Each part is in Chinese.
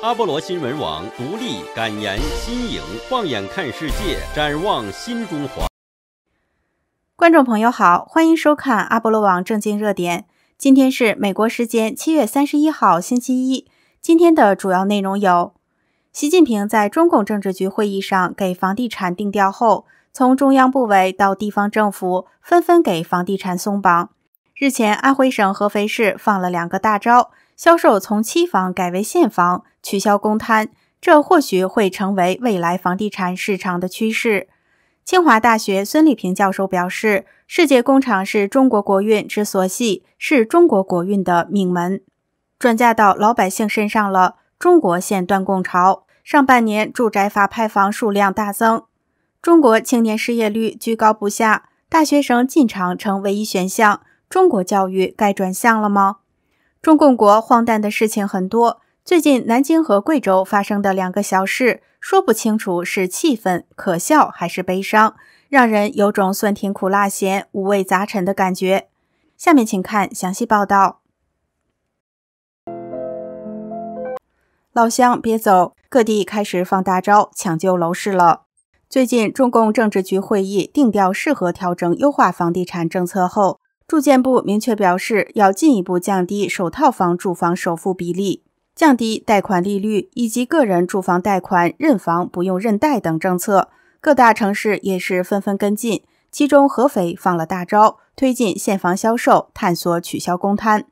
阿波罗新闻网独立、感言、新颖，放眼看世界，展望新中华。观众朋友好，欢迎收看阿波罗网政经热点。今天是美国时间七月三十一号，星期一。今天的主要内容有：习近平在中共政治局会议上给房地产定调后，从中央部委到地方政府纷纷给房地产松绑。日前，安徽省合肥市放了两个大招。销售从期房改为现房，取消公摊，这或许会成为未来房地产市场的趋势。清华大学孙立平教授表示：“世界工厂是中国国运之所系，是中国国运的命门，转嫁到老百姓身上了。”中国现断供潮，上半年住宅法拍房数量大增，中国青年失业率居高不下，大学生进厂成唯一选项，中国教育该转向了吗？中共国荒诞的事情很多。最近南京和贵州发生的两个小事，说不清楚是气愤、可笑还是悲伤，让人有种酸甜苦辣咸五味杂陈的感觉。下面请看详细报道。老乡别走，各地开始放大招抢救楼市了。最近中共政治局会议定调适合调整优化房地产政策后。住建部明确表示，要进一步降低首套房住房首付比例，降低贷款利率，以及个人住房贷款认房不用认贷等政策。各大城市也是纷纷跟进，其中合肥放了大招，推进现房销售，探索取消公摊。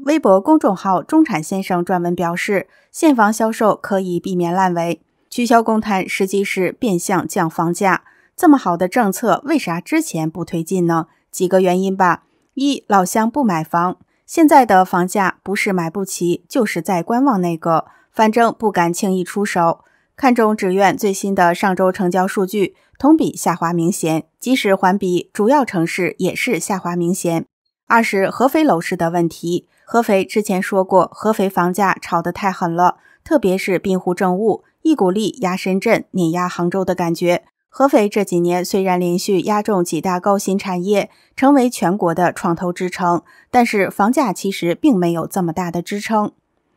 微博公众号“中产先生”撰文表示，现房销售可以避免烂尾，取消公摊实际是变相降房价。这么好的政策，为啥之前不推进呢？几个原因吧。一老乡不买房，现在的房价不是买不起，就是在观望那个，反正不敢轻易出手。看中职院最新的上周成交数据，同比下滑明显，即使环比，主要城市也是下滑明显。二是合肥楼市的问题，合肥之前说过，合肥房价炒得太狠了，特别是滨湖政务，一股力压深圳，碾压杭州的感觉。合肥这几年虽然连续压中几大高新产业，成为全国的创投之城，但是房价其实并没有这么大的支撑。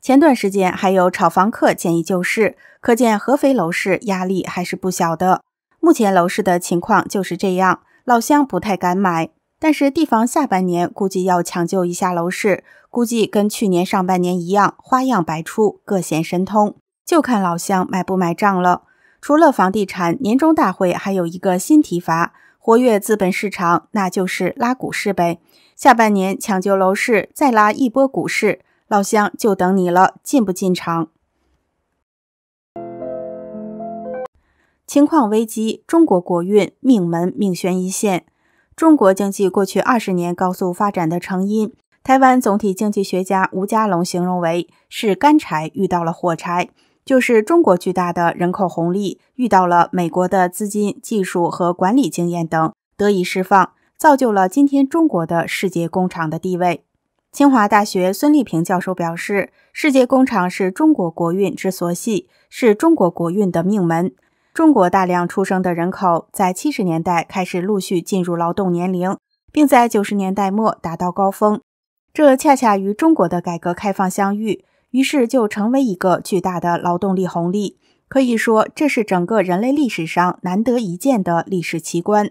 前段时间还有炒房客建议救市，可见合肥楼市压力还是不小的。目前楼市的情况就是这样，老乡不太敢买，但是地方下半年估计要抢救一下楼市，估计跟去年上半年一样，花样百出，各显神通，就看老乡买不买账了。除了房地产年终大会，还有一个新提法：活跃资本市场，那就是拉股市呗。下半年抢救楼市，再拉一波股市，老乡就等你了，进不进场？情况危机，中国国运命门命悬一线。中国经济过去二十年高速发展的成因，台湾总体经济学家吴家龙形容为是干柴遇到了火柴。就是中国巨大的人口红利遇到了美国的资金、技术和管理经验等得以释放，造就了今天中国的世界工厂的地位。清华大学孙立平教授表示：“世界工厂是中国国运之所系，是中国国运的命门。中国大量出生的人口在七十年代开始陆续进入劳动年龄，并在九十年代末达到高峰，这恰恰与中国的改革开放相遇。”于是就成为一个巨大的劳动力红利，可以说这是整个人类历史上难得一见的历史奇观。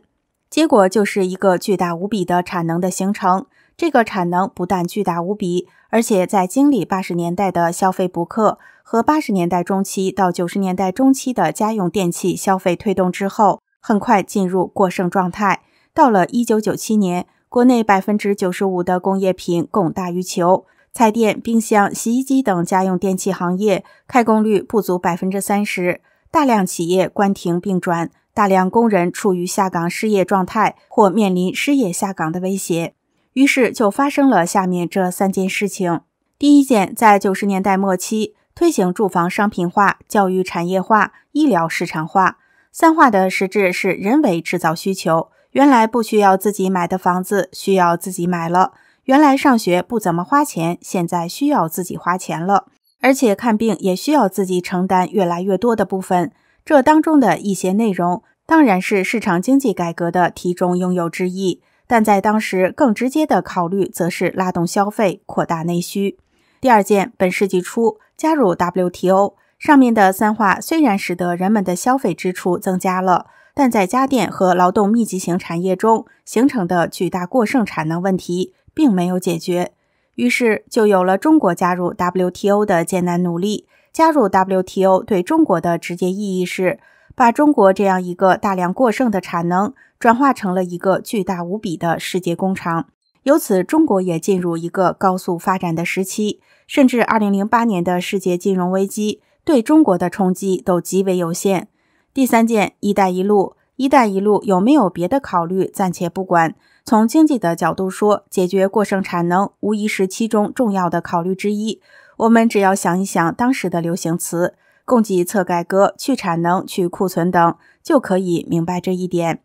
结果就是一个巨大无比的产能的形成。这个产能不但巨大无比，而且在经历八十年代的消费补课和八十年代中期到九十年代中期的家用电器消费推动之后，很快进入过剩状态。到了一九九七年，国内百分之九十五的工业品供大于求。彩电、冰箱、洗衣机等家用电器行业开工率不足百分之三十，大量企业关停并转，大量工人处于下岗失业状态或面临失业下岗的威胁。于是就发生了下面这三件事情：第一件，在九十年代末期推行住房商品化、教育产业化、医疗市场化，三化的实质是人为制造需求，原来不需要自己买的房子需要自己买了。原来上学不怎么花钱，现在需要自己花钱了，而且看病也需要自己承担越来越多的部分。这当中的一些内容，当然是市场经济改革的题中应有之意。但在当时更直接的考虑，则是拉动消费、扩大内需。第二件，本世纪初加入 WTO，上面的三化虽然使得人们的消费支出增加了，但在家电和劳动密集型产业中形成的巨大过剩产能问题。并没有解决，于是就有了中国加入 WTO 的艰难努力。加入 WTO 对中国的直接意义是，把中国这样一个大量过剩的产能转化成了一个巨大无比的世界工厂，由此中国也进入一个高速发展的时期。甚至2008年的世界金融危机对中国的冲击都极为有限。第三件，一带一路。“一带一路”有没有别的考虑，暂且不管。从经济的角度说，解决过剩产能无疑是其中重要的考虑之一。我们只要想一想当时的流行词“供给侧改革”“去产能”“去库存”等，就可以明白这一点。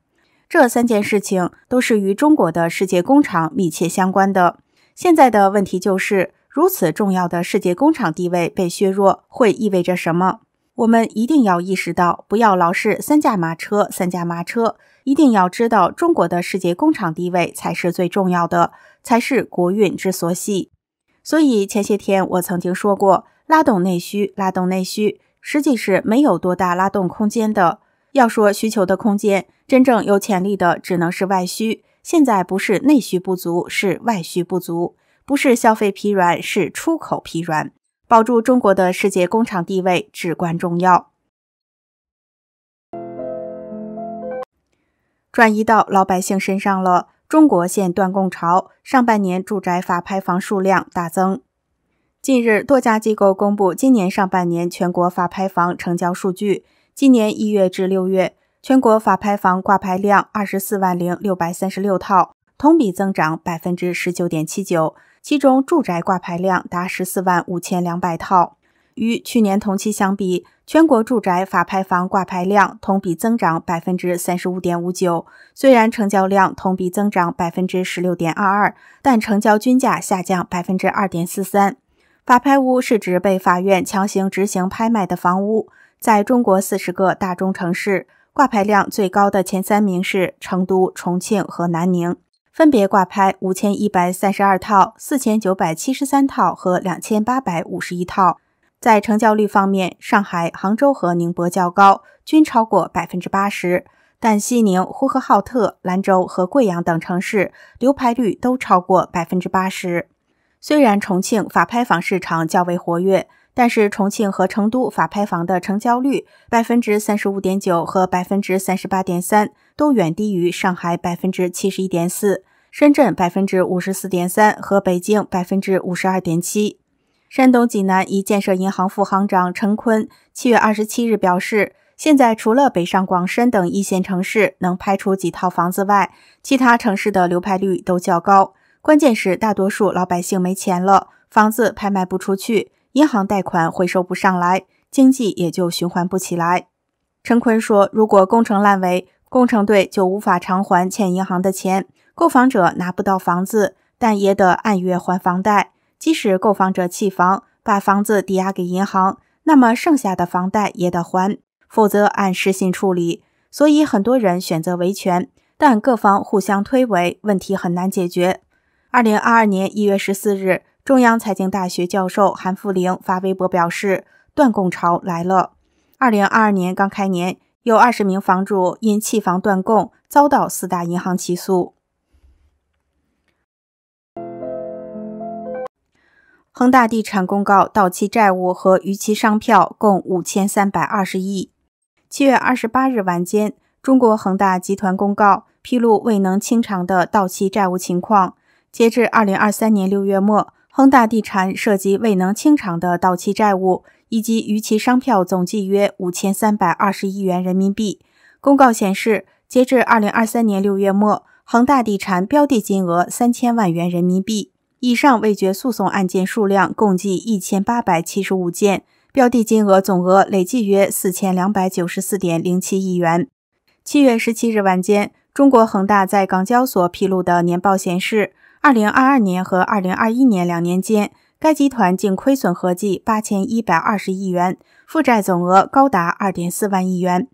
这三件事情都是与中国的世界工厂密切相关的。现在的问题就是，如此重要的世界工厂地位被削弱，会意味着什么？我们一定要意识到，不要老是三驾马车，三驾马车，一定要知道中国的世界工厂地位才是最重要的，才是国运之所系。所以前些天我曾经说过，拉动内需，拉动内需，实际是没有多大拉动空间的。要说需求的空间，真正有潜力的只能是外需。现在不是内需不足，是外需不足；不是消费疲软，是出口疲软。保住中国的世界工厂地位至关重要。转移到老百姓身上了。中国现断供潮，上半年住宅法拍房数量大增。近日，多家机构公布今年上半年全国法拍房成交数据。今年一月至六月，全国法拍房挂牌量二十四万零六百三十六套，同比增长百分之十九点七九。其中，住宅挂牌量达十四万五千两百套，与去年同期相比，全国住宅法拍房挂牌量同比增长百分之三十五点五九。虽然成交量同比增长百分之十六点二二，但成交均价下降百分之二点四三。法拍屋是指被法院强行执行拍卖的房屋。在中国四十个大中城市，挂牌量最高的前三名是成都、重庆和南宁。分别挂牌五千一百三十二套、四千九百七十三套和两千八百五十一套。在成交率方面，上海、杭州和宁波较高，均超过百分之八十。但西宁、呼和浩特、兰州和贵阳等城市流拍率都超过百分之八十。虽然重庆法拍房市场较为活跃，但是重庆和成都法拍房的成交率百分之三十五点九和百分之三十八点三。都远低于上海百分之七十一点四、深圳百分之五十四点三和北京百分之五十二点七。山东济南一建设银行副行长陈坤七月二十七日表示，现在除了北上广深等一线城市能拍出几套房子外，其他城市的流拍率都较高。关键是大多数老百姓没钱了，房子拍卖不出去，银行贷款回收不上来，经济也就循环不起来。陈坤说，如果工程烂尾，工程队就无法偿还欠银行的钱，购房者拿不到房子，但也得按月还房贷。即使购房者弃房，把房子抵押给银行，那么剩下的房贷也得还，否则按失信处理。所以很多人选择维权，但各方互相推诿，问题很难解决。二零二二年一月十四日，中央财经大学教授韩富玲发微博表示：“断供潮来了。”二零二二年刚开年。有二十名房主因弃房断供遭到四大银行起诉。恒大地产公告到期债务和逾期商票共五千三百二十亿。七月二十八日晚间，中国恒大集团公告披露未能清偿的到期债务情况。截至二零二三年六月末，恒大地产涉及未能清偿的到期债务。以及逾期商票总计约五千三百二十亿元人民币。公告显示，截至二零二三年六月末，恒大地产标的金额三千万元人民币以上未决诉讼案件数量共计一千八百七十五件，标的金额总额累计约四千两百九十四点零七亿元。七月十七日晚间，中国恒大在港交所披露的年报显示，二零二二年和二零二一年两年间。该集团净亏损合计八千一百二十亿元，负债总额高达二点四万亿元。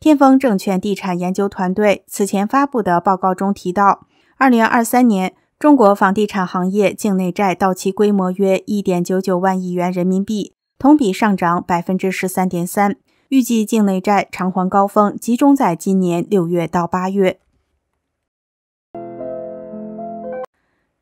天风证券地产研究团队此前发布的报告中提到，二零二三年中国房地产行业境内债到期规模约一点九九万亿元人民币，同比上涨百分之十三点三。预计境内债偿还高峰集中在今年六月到八月。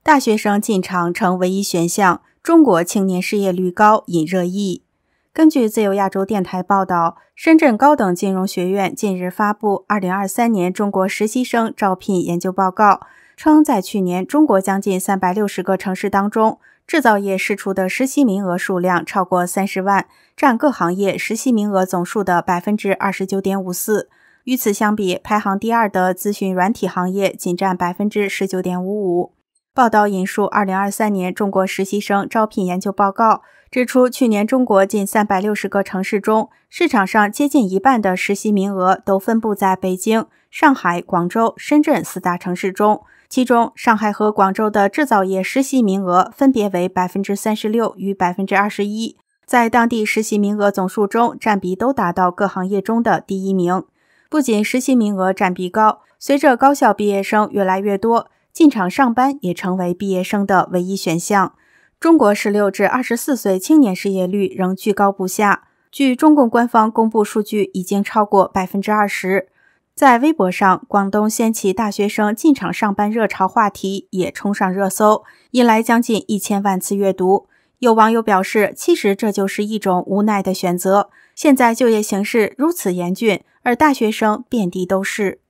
大学生进场成唯一选项。中国青年失业率高引热议。根据自由亚洲电台报道，深圳高等金融学院近日发布《二零二三年中国实习生招聘研究报告》，称在去年中国将近三百六十个城市当中，制造业释出的实习名额数量超过三十万，占各行业实习名额总数的百分之二十九点五四。与此相比，排行第二的咨询软体行业仅占百分之十九点五五。报道引述《二零二三年中国实习生招聘研究报告》，指出去年中国近三百六十个城市中，市场上接近一半的实习名额都分布在北京、上海、广州、深圳四大城市中。其中，上海和广州的制造业实习名额分别为百分之三十六与百分之二十一，在当地实习名额总数中占比都达到各行业中的第一名。不仅实习名额占比高，随着高校毕业生越来越多。进厂上班也成为毕业生的唯一选项。中国十六至二十四岁青年失业率仍居高不下，据中共官方公布数据，已经超过百分之二十。在微博上，广东掀起大学生进厂上班热潮，话题也冲上热搜，引来将近一千万次阅读。有网友表示，其实这就是一种无奈的选择。现在就业形势如此严峻，而大学生遍地都是。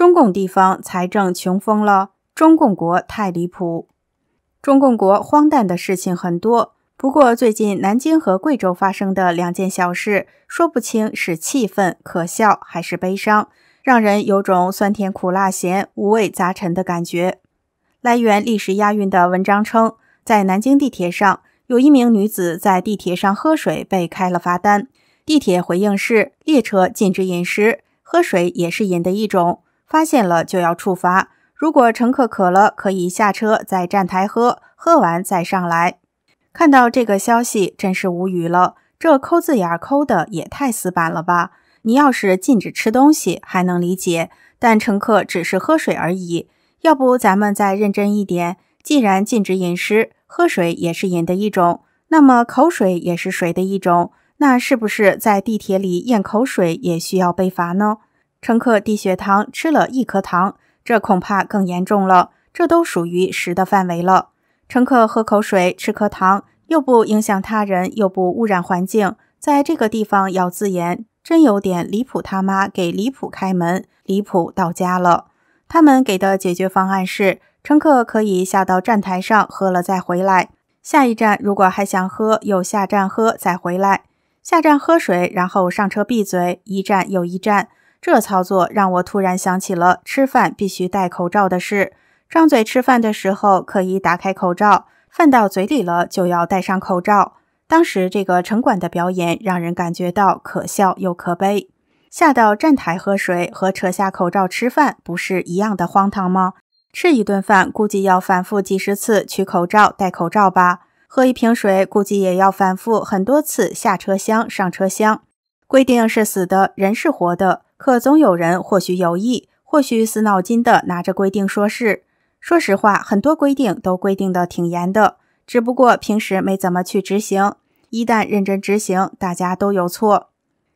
中共地方财政穷疯了，中共国太离谱，中共国荒诞的事情很多。不过最近南京和贵州发生的两件小事，说不清是气愤、可笑还是悲伤，让人有种酸甜苦辣咸五味杂陈的感觉。来源：历史押韵的文章称，在南京地铁上，有一名女子在地铁上喝水被开了罚单，地铁回应是列车禁止饮食，喝水也是饮的一种。发现了就要处罚。如果乘客渴了，可以下车在站台喝，喝完再上来。看到这个消息，真是无语了。这抠字眼抠的也太死板了吧？你要是禁止吃东西，还能理解，但乘客只是喝水而已。要不咱们再认真一点，既然禁止饮食，喝水也是饮的一种，那么口水也是水的一种，那是不是在地铁里咽口水也需要被罚呢？乘客低血糖吃了一颗糖，这恐怕更严重了。这都属于十的范围了。乘客喝口水吃颗糖，又不影响他人，又不污染环境，在这个地方咬字眼，真有点离谱。他妈给离谱开门，离谱到家了。他们给的解决方案是：乘客可以下到站台上喝了再回来，下一站如果还想喝，又下站喝再回来，下站喝水然后上车闭嘴，一站又一站。这操作让我突然想起了吃饭必须戴口罩的事。张嘴吃饭的时候可以打开口罩，饭到嘴里了就要戴上口罩。当时这个城管的表演让人感觉到可笑又可悲。下到站台喝水和扯下口罩吃饭不是一样的荒唐吗？吃一顿饭估计要反复几十次取口罩、戴口罩吧？喝一瓶水估计也要反复很多次下车厢、上车厢。规定是死的，人是活的。可总有人，或许有意，或许死脑筋的拿着规定说事。说实话，很多规定都规定的挺严的，只不过平时没怎么去执行。一旦认真执行，大家都有错。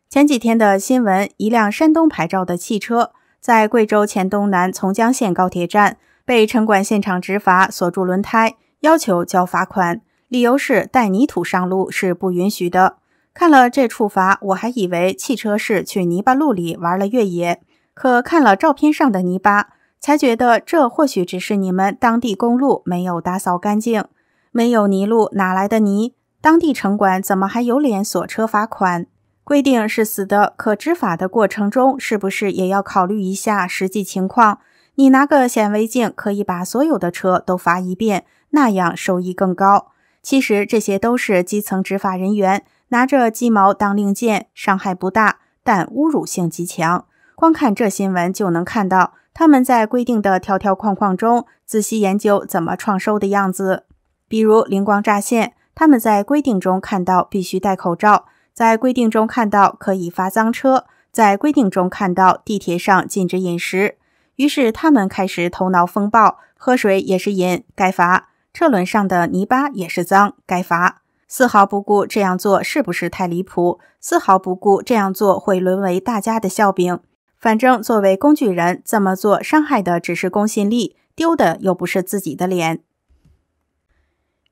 前几天的新闻，一辆山东牌照的汽车在贵州黔东南从江县高铁站被城管现场执法锁住轮胎，要求交罚款，理由是带泥土上路是不允许的。看了这处罚，我还以为汽车是去泥巴路里玩了越野，可看了照片上的泥巴，才觉得这或许只是你们当地公路没有打扫干净。没有泥路哪来的泥？当地城管怎么还有脸锁车罚款？规定是死的，可执法的过程中是不是也要考虑一下实际情况？你拿个显微镜可以把所有的车都罚一遍，那样收益更高。其实这些都是基层执法人员。拿着鸡毛当令箭，伤害不大，但侮辱性极强。光看这新闻就能看到他们在规定的条条框框中仔细研究怎么创收的样子。比如灵光乍现，他们在规定中看到必须戴口罩，在规定中看到可以罚脏车，在规定中看到地铁上禁止饮食，于是他们开始头脑风暴：喝水也是瘾，该罚；车轮上的泥巴也是脏，该罚。丝毫不顾这样做是不是太离谱，丝毫不顾这样做会沦为大家的笑柄。反正作为工具人，这么做伤害的只是公信力，丢的又不是自己的脸。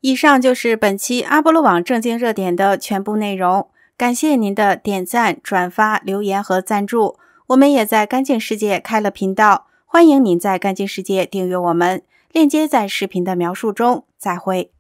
以上就是本期阿波罗网正经热点的全部内容，感谢您的点赞、转发、留言和赞助。我们也在干净世界开了频道，欢迎您在干净世界订阅我们，链接在视频的描述中。再会。